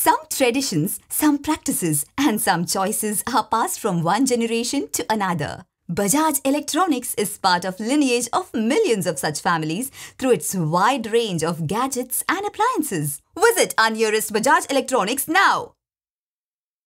Some traditions, some practices, and some choices are passed from one generation to another. Bajaj Electronics is part of lineage of millions of such families through its wide range of gadgets and appliances. Visit our nearest Bajaj Electronics now.